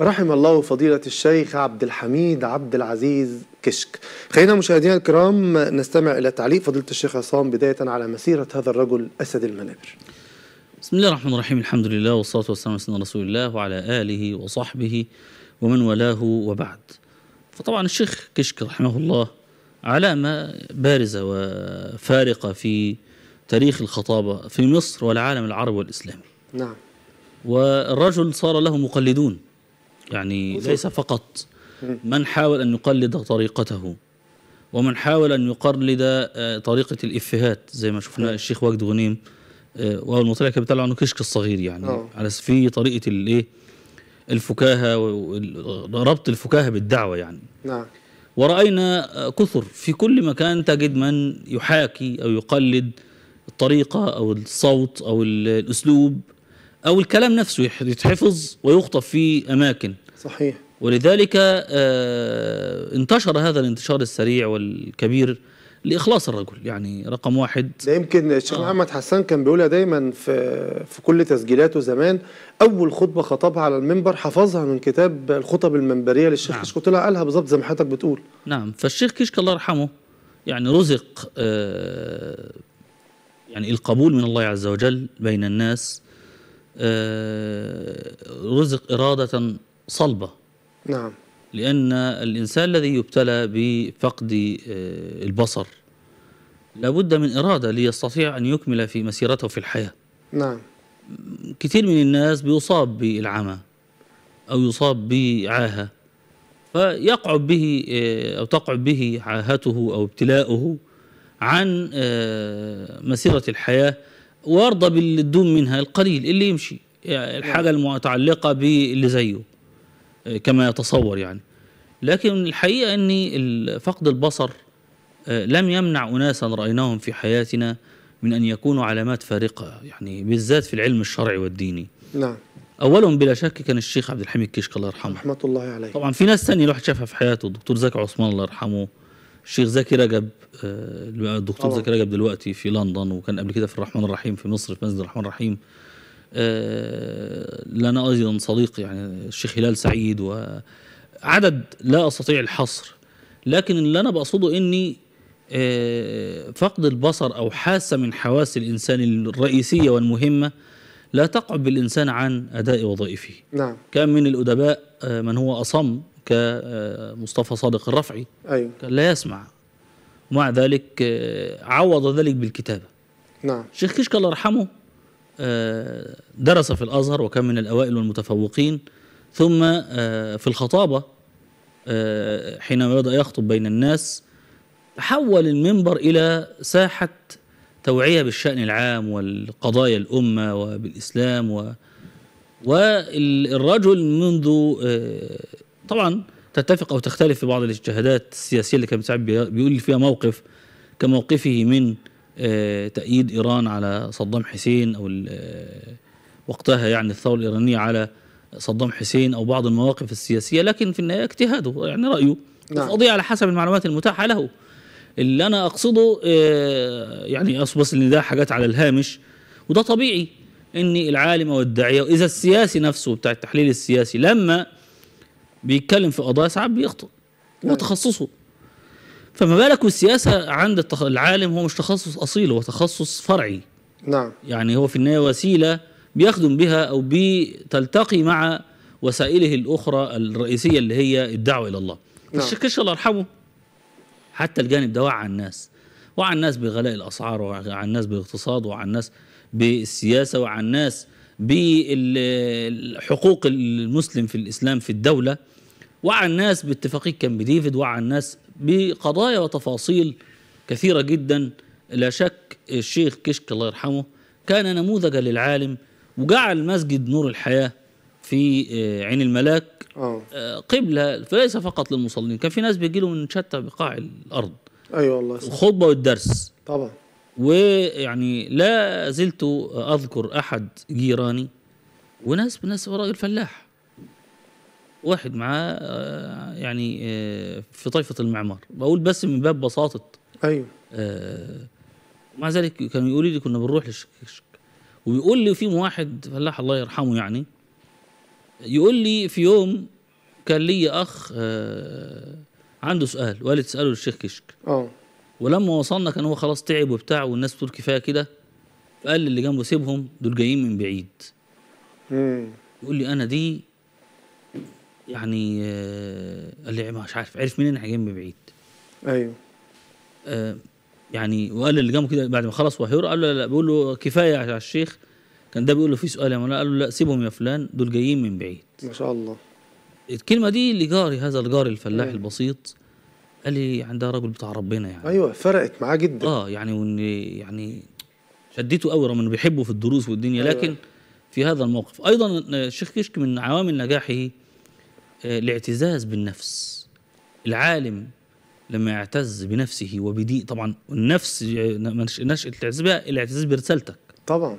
رحم الله فضيلة الشيخ عبد الحميد عبد العزيز كشك خلينا مشاهدينا الكرام نستمع إلى تعليق فضيلة الشيخ عصام بداية على مسيرة هذا الرجل أسد المنابر بسم الله الرحمن الرحيم الحمد لله والصلاة والسلام على سيدنا رسول الله وعلى آله وصحبه ومن ولاه وبعد فطبعا الشيخ كشك رحمه الله علامة بارزة وفارقة في تاريخ الخطابة في مصر والعالم العربي والإسلامي نعم والرجل صار له مقلدون يعني ليس فقط من حاول أن يقلد طريقته ومن حاول أن يقلد آه، طريقة الإفهات زي ما شفنا الشيخ وجد غنيم آه، وهو المطلع كان عنه كشك الصغير يعني أوه. على في طريقة الإيه الفكاهة وربط الفكاهة بالدعوة يعني نعم ورأينا آه، كثر في كل مكان تجد من يحاكي أو يقلد الطريقة أو الصوت أو الأسلوب أو الكلام نفسه يتحفظ ويخطف في أماكن صحيح ولذلك آه، انتشر هذا الانتشار السريع والكبير لاخلاص الرجل يعني رقم واحد ده يمكن الشيخ آه. محمد حسان كان بيقولها دايما في في كل تسجيلاته زمان اول خطبه خطبها على المنبر حفظها من كتاب الخطب المنبريه للشيخ نعم. كشك طلع قالها بالظبط زي ما حضرتك بتقول نعم فالشيخ كشك الله يرحمه يعني رزق آه يعني القبول من الله عز وجل بين الناس آه، رزق إرادة صلبة نعم لأن الإنسان الذي يبتلى بفقد آه، البصر لابد من إرادة ليستطيع أن يكمل في مسيرته في الحياة نعم كثير من الناس بيصاب بالعمى أو يصاب بعاهة فيقعد به آه، أو تقع به عاهته أو ابتلاؤه عن مسيرة الحياة وارضى باللي تدوم منها القليل اللي يمشي يعني الحاجة نعم. المتعلقة باللي زيه كما يتصور يعني لكن الحقيقة أن فقد البصر لم يمنع أناسا رأيناهم في حياتنا من أن يكونوا علامات فارقة يعني بالذات في العلم الشرعي والديني نعم أولهم بلا شك كان الشيخ عبد الحميد كشك الله يرحمه رحمة الله عليه طبعا في ناس ثانية الواحد شافها في حياته الدكتور زكي عثمان الله يرحمه الشيخ زكي رجب آه، الدكتور زكي رجب دلوقتي في لندن وكان قبل كده في الرحمن الرحيم في مصر في مسجد الرحمن الرحيم آه، لنا ايضا صديق يعني الشيخ هلال سعيد وعدد لا استطيع الحصر لكن اللي انا بقصده اني آه، فقد البصر او حاسه من حواس الانسان الرئيسيه والمهمه لا تقعد بالانسان عن اداء وظائفه نعم كان من الادباء من هو اصم كمصطفى صادق الرفعي أيوة. كان لا يسمع ومع ذلك آه، عوض ذلك بالكتابة نعم شيخ كشك الله يرحمه آه، درس في الأزهر وكان من الأوائل والمتفوقين ثم آه، في الخطابة حينما بدأ يخطب بين الناس حول المنبر إلى ساحة توعية بالشأن العام والقضايا الأمة وبالإسلام و والرجل منذ طبعا تتفق او تختلف في بعض الاجتهادات السياسيه اللي كان سعد بيقول فيها موقف كموقفه من آه، تأييد إيران على صدام حسين أو آه، وقتها يعني الثورة الإيرانية على صدام حسين أو بعض المواقف السياسية لكن في النهاية اجتهاده يعني رأيه نعم. القضية على حسب المعلومات المتاحة له اللي أنا أقصده آه، يعني أصبص إن ده حاجات على الهامش وده طبيعي إن العالم أو الداعية إذا السياسي نفسه بتاع التحليل السياسي لما بيتكلم في قضايا ساعات بيخطئ هو تخصصه فما بالك والسياسه عند العالم هو مش تخصص اصيل هو تخصص فرعي نعم يعني هو في النهايه وسيله بيخدم بها او بتلتقي مع وسائله الاخرى الرئيسيه اللي هي الدعوه الى الله نعم. الشيخ الله يرحمه حتى الجانب ده وعى الناس وعى الناس بغلاء الاسعار وعى الناس بالاقتصاد وعى الناس بالسياسه وعى الناس بحقوق المسلم في الاسلام في الدوله وعى الناس باتفاقية كامب ديفيد وعى الناس بقضايا وتفاصيل كثيرة جدا لا شك الشيخ كشك الله يرحمه كان نموذجا للعالم وجعل مسجد نور الحياة في آه، عين الملاك آه. آه، قبلة فليس فقط للمصلين كان في ناس بيجي له من شتى بقاع الأرض أيوة والله الخطبة والدرس طبعا ويعني لا زلت أذكر أحد جيراني وناس ناس راجل فلاح واحد معاه آه، يعني آه، في طائفه المعمار بقول بس من باب بساطه ايوه آه، مع ذلك كانوا يقولوا لي كنا بنروح للشكشك وبيقول لي في واحد فلاح الله يرحمه يعني يقول لي في يوم كان لي اخ عنده سؤال والد تساله للشيخ كشك اه ولما وصلنا كان هو خلاص تعب وبتاع والناس بتقول كفايه كده فقال اللي جنبه سيبهم دول جايين من بعيد امم يقول لي انا دي يعني قال آه، لي مش عارف عرف منين احنا جايين من بعيد ايوه آه، يعني وقال اللي جنبه كده بعد ما خلص وهيور قال له لا بيقول له كفايه على الشيخ كان ده بيقول له في سؤال يا مولانا قال له لا سيبهم يا فلان دول جايين من بعيد ما شاء الله الكلمه دي لجاري هذا الجار الفلاح أيوة. البسيط قال لي يعني ده راجل بتاع ربنا يعني ايوه فرقت معاه جدا اه يعني وان يعني شديته قوي رغم انه بيحبه في الدروس والدنيا أيوة. لكن في هذا الموقف ايضا الشيخ كشك من عوامل نجاحه آه، الاعتزاز بالنفس العالم لما يعتز بنفسه وبدي طبعا النفس نشأة الاعتزاز بها الاعتزاز برسالتك طبعا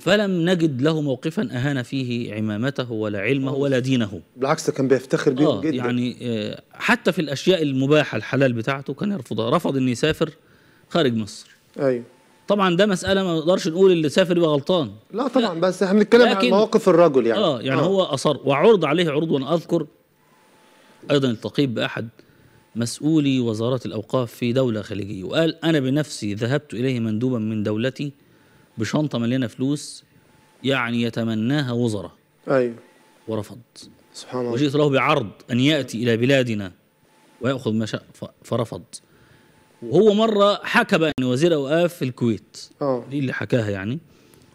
فلم نجد له موقفا أهان فيه عمامته ولا علمه آه. ولا دينه بالعكس كان بيفتخر بيه آه جدا يعني آه، حتى في الأشياء المباحة الحلال بتاعته كان يرفضها رفض أن يسافر خارج مصر أيوه طبعا ده مساله ما نقدرش نقول اللي سافر يبقى غلطان لا طبعا لا. بس احنا بنتكلم عن مواقف الرجل يعني اه يعني آه. هو اصر وعرض عليه عروض وانا اذكر ايضا التقيت باحد مسؤولي وزاره الاوقاف في دوله خليجيه وقال انا بنفسي ذهبت اليه مندوبا من دولتي بشنطه مليانه فلوس يعني يتمناها وزراء ايوه ورفض سبحان الله وجئت له بعرض ان ياتي الى بلادنا وياخذ ما شاء فرفض وهو مره حكى بقى ان وزير اوقاف في الكويت اه دي اللي حكاها يعني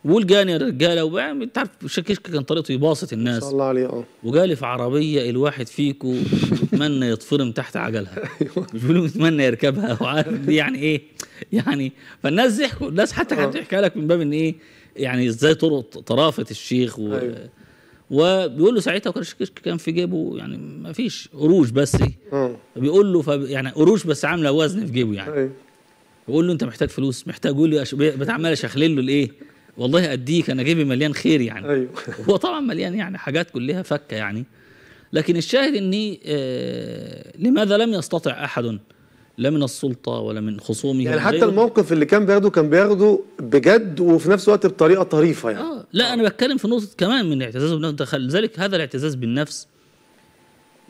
والجاني رجاله وبقى انت عارف كان طريقته يباسط الناس الله عليه اه وجالي في عربيه الواحد فيكو يتمنى يتفرم تحت عجلها مش بيقولوا يتمنى يركبها وعارف دي يعني ايه يعني فالناس ضحكوا الناس حتى هتحكي آه. لك من باب ان ايه يعني ازاي طرق طرافه الشيخ و أيوه. وبيقول له ساعتها وكرشكشك كان في جيبه يعني ما فيش قروش بس بيقول له فب... يعني قروش بس عامله وزن في جيبه يعني أيوه. بيقول له انت محتاج فلوس محتاج يقول لي أش... بتعمل اشخلل له الايه والله اديك انا جيبي مليان خير يعني ايوه هو طبعا مليان يعني حاجات كلها فكه يعني لكن الشاهد اني آه لماذا لم يستطع احد لا من السلطه ولا من خصومه يعني حتى الموقف اللي كان بياخده كان بياخده بجد وفي نفس الوقت بطريقه طريفه يعني آه لا انا بتكلم في نقطه كمان من الاعتزاز بالنفس لذلك هذا الاعتزاز بالنفس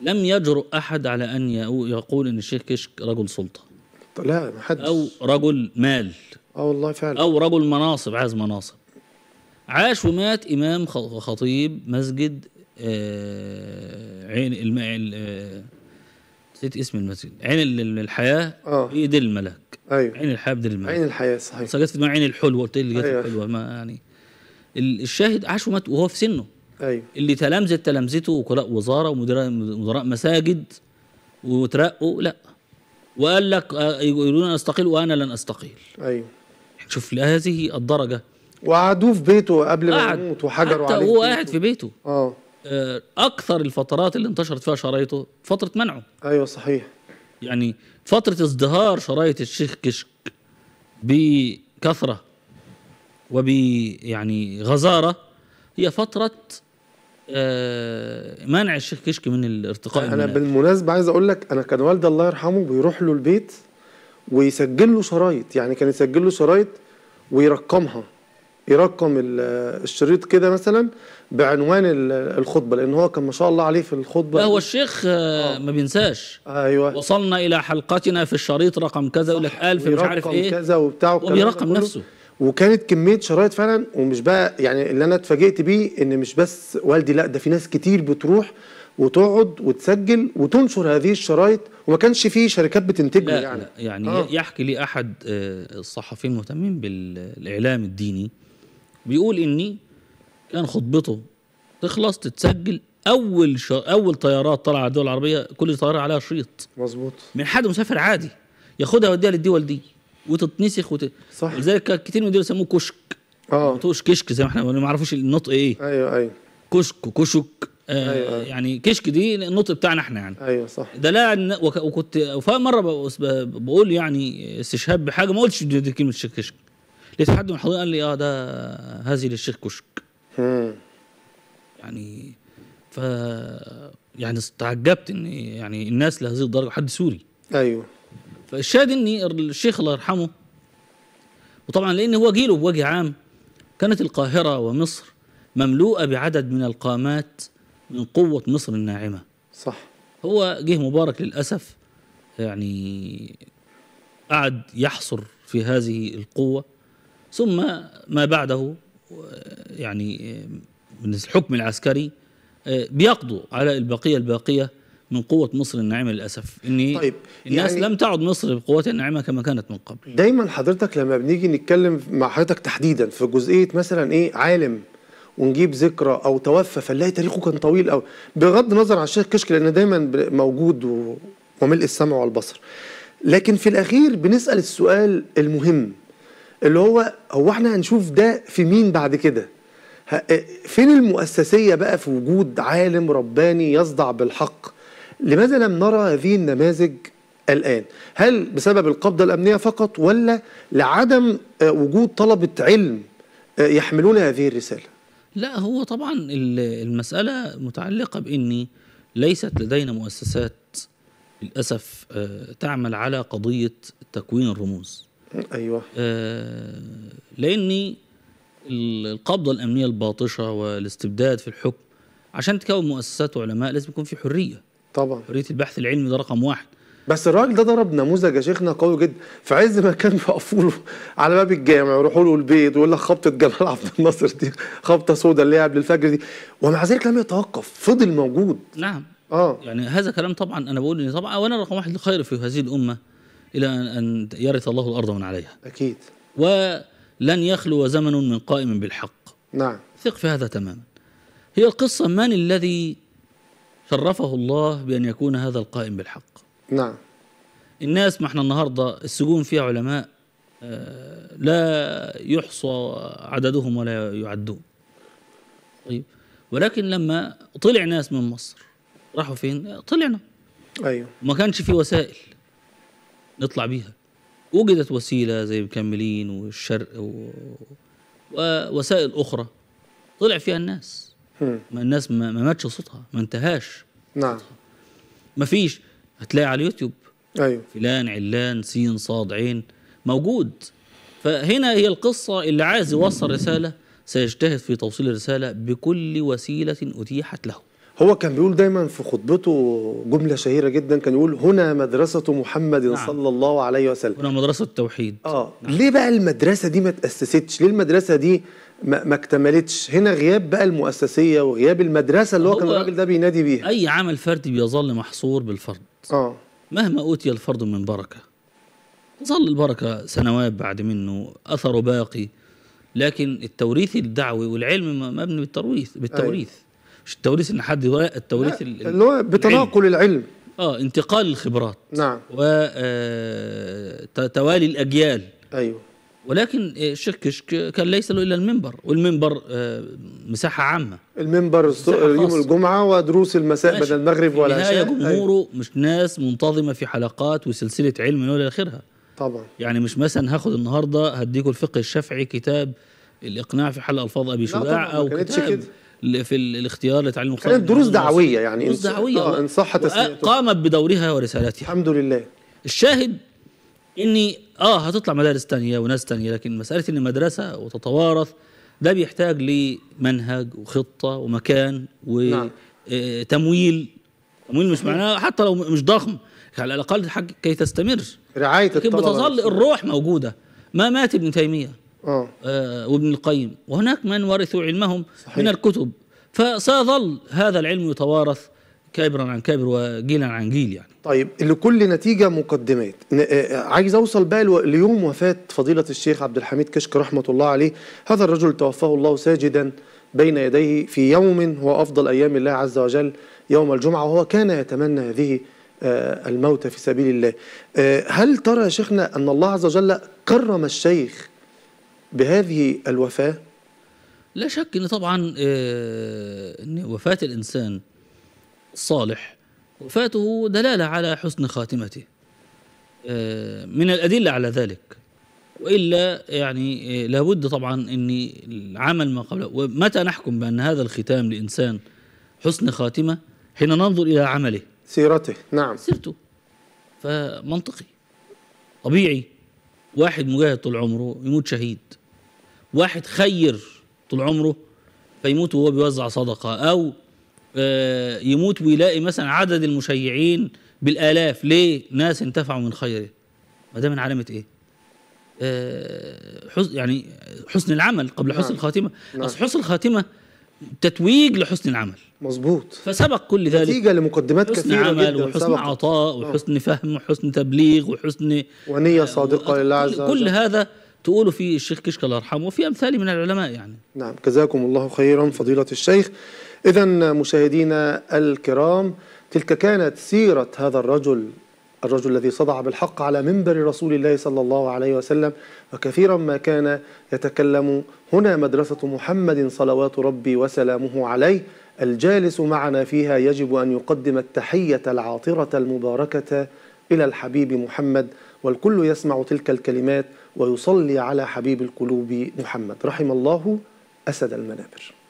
لم يجرؤ احد على ان يقول ان الشيخ كشك رجل سلطه لا ما حدش او رجل مال اه والله فعلا او رجل مناصب عايز مناصب عاش ومات امام خطيب مسجد آه عين الماء آه، نسيت اسم المسجد عين الحياه اه دير الملاك ايوه عين الحياه بيد الملاك عين الحياه صحيح جت في دماغي عين الحلوه قلت لي جت أيوة. الحلوه ما يعني الشاهد عاش ومات وهو في سنه ايوه اللي تلامذت تلامذته وكلاء وزاره ومدراء مدراء مساجد وترقوا لا وقال لك آه، يقولون انا استقيل وانا لن استقيل ايوه شوف هذه الدرجه وقعدوه في بيته قبل ما يموت وحجروا عليه هو قاعد في بيته اه آه، اكثر الفترات اللي انتشرت فيها شرايطه فتره منعه ايوه صحيح يعني فتره ازدهار شرايط الشيخ كشك بكثره وب يعني غزاره هي فتره آه منع الشيخ كشك من الارتقاء انا المنقل. بالمناسبه عايز اقول لك انا كان والدي الله يرحمه بيروح له البيت ويسجل له شرايط يعني كان يسجل له شرايط ويرقمها يرقم الشريط كده مثلا بعنوان الخطبه لان هو كان ما شاء الله عليه في الخطبه لا هو الشيخ آه ما آه. بينساش ايوه وصلنا الى حلقتنا في الشريط رقم كذا يقول لك 1000 مش عارف ايه كذا وبتاع وبيرقم نفسه وكانت كميه شرايط فعلا ومش بقى يعني اللي انا اتفاجئت بيه ان مش بس والدي لا ده في ناس كتير بتروح وتقعد وتسجل وتنشر هذه الشرايط وما كانش فيه شركات بتنتجها يعني لا يعني آه. يحكي لي احد آه، الصحفيين المهتمين بالاعلام الديني بيقول اني كان خطبته تخلص تتسجل اول شا... اول طيارات طالعه الدول العربيه كل طياره عليها شريط مظبوط من حد مسافر عادي ياخدها يوديها للدول دي وتتنسخ وت... صح لذلك كتير من دول يسموه كشك اه كشك زي ما احنا ما يعرفوش النطق ايه ايوه ايوه كشك وكشك آه أيوة أيوة. يعني كشك دي النطق بتاعنا احنا يعني ايوه صح ده لا وك... وكنت فمره بقول يعني استشهاد بحاجه ما قلتش دي كلمه كشك لقيت حد من الحضور قال لي اه ده هذه للشيخ كشك يعني ف يعني تعجبت ان يعني الناس لهذه الدرجه حد سوري ايوه فالشاهد ان الشيخ الله يرحمه وطبعا لان هو جيله بوجه عام كانت القاهره ومصر مملوءه بعدد من القامات من قوه مصر الناعمه صح هو جه مبارك للاسف يعني قعد يحصر في هذه القوه ثم ما بعده يعني من الحكم العسكري بيقضوا على البقية الباقية من قوة مصر الناعمة للأسف إن طيب الناس يعني لم تعد مصر بقوتها الناعمة كما كانت من قبل دايما حضرتك لما بنيجي نتكلم مع حضرتك تحديدا في جزئية مثلا إيه عالم ونجيب ذكرى او توفى فنلاقي تاريخه كان طويل قوي بغض النظر عن الشيخ كشك لان دايما موجود وملء السمع والبصر لكن في الاخير بنسال السؤال المهم اللي هو هو احنا هنشوف ده في مين بعد كده آه، فين المؤسسية بقى في وجود عالم رباني يصدع بالحق لماذا لم نرى هذه النماذج الآن هل بسبب القبضة الأمنية فقط ولا لعدم آه، وجود طلبة علم آه، يحملون هذه الرسالة لا هو طبعا المسألة متعلقة بأني ليست لدينا مؤسسات للأسف تعمل على قضية تكوين الرموز ايوه آه، لان القبضه الامنيه الباطشه والاستبداد في الحكم عشان تكون مؤسسات وعلماء لازم يكون في حريه طبعا حريه البحث العلمي ده رقم واحد بس الراجل ده ضرب نموذج يا شيخنا قوي جدا في عز ما كان بيقفوله على باب الجامع ويروحوا له البيت ويقول لك خبطه جمال عبد الناصر دي خبطه سوداء اللي هي قبل الفجر دي ومع ذلك لم يتوقف فضل موجود نعم اه يعني هذا كلام طبعا انا بقول ان طبعا وانا رقم واحد الخير في هذه الامه إلى أن يرث الله الأرض من عليها أكيد ولن يخلو زمن من قائم بالحق نعم ثق في هذا تماما هي القصة من الذي شرفه الله بأن يكون هذا القائم بالحق نعم الناس ما احنا النهاردة السجون فيها علماء آه، لا يحصى عددهم ولا يعدون طيب ولكن لما طلع ناس من مصر راحوا فين طلعنا ايوه ما كانش في وسائل نطلع بيها وجدت وسيله زي مكملين والشرق و... ووسائل اخرى طلع فيها الناس ما الناس ما, ما ماتش صوتها ما انتهاش نعم ما فيش هتلاقي على اليوتيوب ايوه فلان علان سين صاد عين موجود فهنا هي القصه اللي عايز يوصل رساله سيجتهد في توصيل الرساله بكل وسيله اتيحت له هو كان بيقول دايما في خطبته جمله شهيره جدا كان يقول هنا مدرسه محمد نعم. صلى الله عليه وسلم هنا مدرسه التوحيد اه نعم. ليه بقى المدرسه دي ما تاسستش ليه المدرسه دي ما اكتملتش هنا غياب بقى المؤسسيه وغياب المدرسه اللي هو, كان الراجل ده بينادي بيها اي عمل فردي بيظل محصور بالفرد اه مهما اوتي الفرد من بركه ظل البركه سنوات بعد منه اثره باقي لكن التوريث الدعوي والعلم مبني بالترويث بالتوريث أي. أيوه. مش التوريث النحدي التوريث اللي هو بتناقل العلم اه انتقال الخبرات نعم وتوالي آه، الاجيال ايوه ولكن الشيخ آه، كشك كان ليس له الا المنبر والمنبر آه، مساحه عامه المنبر مساحة يوم الجمعه ودروس المساء بدل المغرب ولا شيء جمهوره أيوه. مش ناس منتظمه في حلقات وسلسله علم من الى اخرها طبعا يعني مش مثلا هاخد النهارده هديكوا الفقه الشافعي كتاب الاقناع في حل الفاظ ابي شجاع او كتاب كده. في الاختيار لتعليم القرآن كانت دروس يعني دعويه يعني دروس دعويه آه ان صح قامت بدورها ورسالتها الحمد لله الشاهد اني اه هتطلع مدارس تانية وناس تانية لكن مساله ان المدرسه وتتوارث ده بيحتاج لمنهج وخطه ومكان وتمويل نعم. آه، تمويل مش معناه حتى لو مش ضخم على الاقل كي تستمر رعايه لكن الطلبه بتظل الروح موجوده ما مات ابن تيميه وابن آه. آه، القيم وهناك من ورثوا علمهم صحيح. من الكتب فسيظل هذا العلم يتوارث كابرا عن كابر وجيلا عن جيل يعني طيب لكل نتيجة مقدمات آه، عايز أوصل بقى ليوم وفاة فضيلة الشيخ عبد الحميد كشك رحمة الله عليه هذا الرجل توفاه الله ساجدا بين يديه في يوم هو أفضل أيام الله عز وجل يوم الجمعة وهو كان يتمنى هذه الموت في سبيل الله هل ترى يا شيخنا أن الله عز وجل كرم الشيخ بهذه الوفاة؟ لا شك ان طبعا آه، ان وفاة الانسان الصالح وفاته دلالة على حسن خاتمته آه، من الأدلة على ذلك وإلا يعني آه، لابد طبعا أن العمل ما قبله ومتى نحكم بأن هذا الختام لإنسان حسن خاتمة حين ننظر إلى عمله سيرته نعم سيرته فمنطقي طبيعي واحد مجاهد طول عمره يموت شهيد واحد خير طول عمره فيموت وهو بيوزع صدقه او آه، يموت ويلاقي مثلا عدد المشيعين بالالاف ليه ناس انتفعوا من خيره ما ده من علامه ايه آه، حسن يعني حسن العمل قبل نعم. حسن الخاتمه نعم. اصل حسن الخاتمه تتويج لحسن العمل مظبوط فسبق كل ذلك نتيجه لمقدمات حسن كثيره عمل جدا وحسن سبق. عطاء آه. وحسن فهم وحسن تبليغ وحسن ونيه صادقه لله عز وجل كل هذا تقولوا في الشيخ كشك الله يرحمه وفي امثالي من العلماء يعني نعم جزاكم الله خيرا فضيلة الشيخ إذا مشاهدينا الكرام تلك كانت سيرة هذا الرجل الرجل الذي صدع بالحق على منبر رسول الله صلى الله عليه وسلم وكثيرا ما كان يتكلم هنا مدرسة محمد صلوات ربي وسلامه عليه الجالس معنا فيها يجب أن يقدم التحية العاطرة المباركة إلى الحبيب محمد والكل يسمع تلك الكلمات ويصلي على حبيب القلوب محمد رحم الله أسد المنابر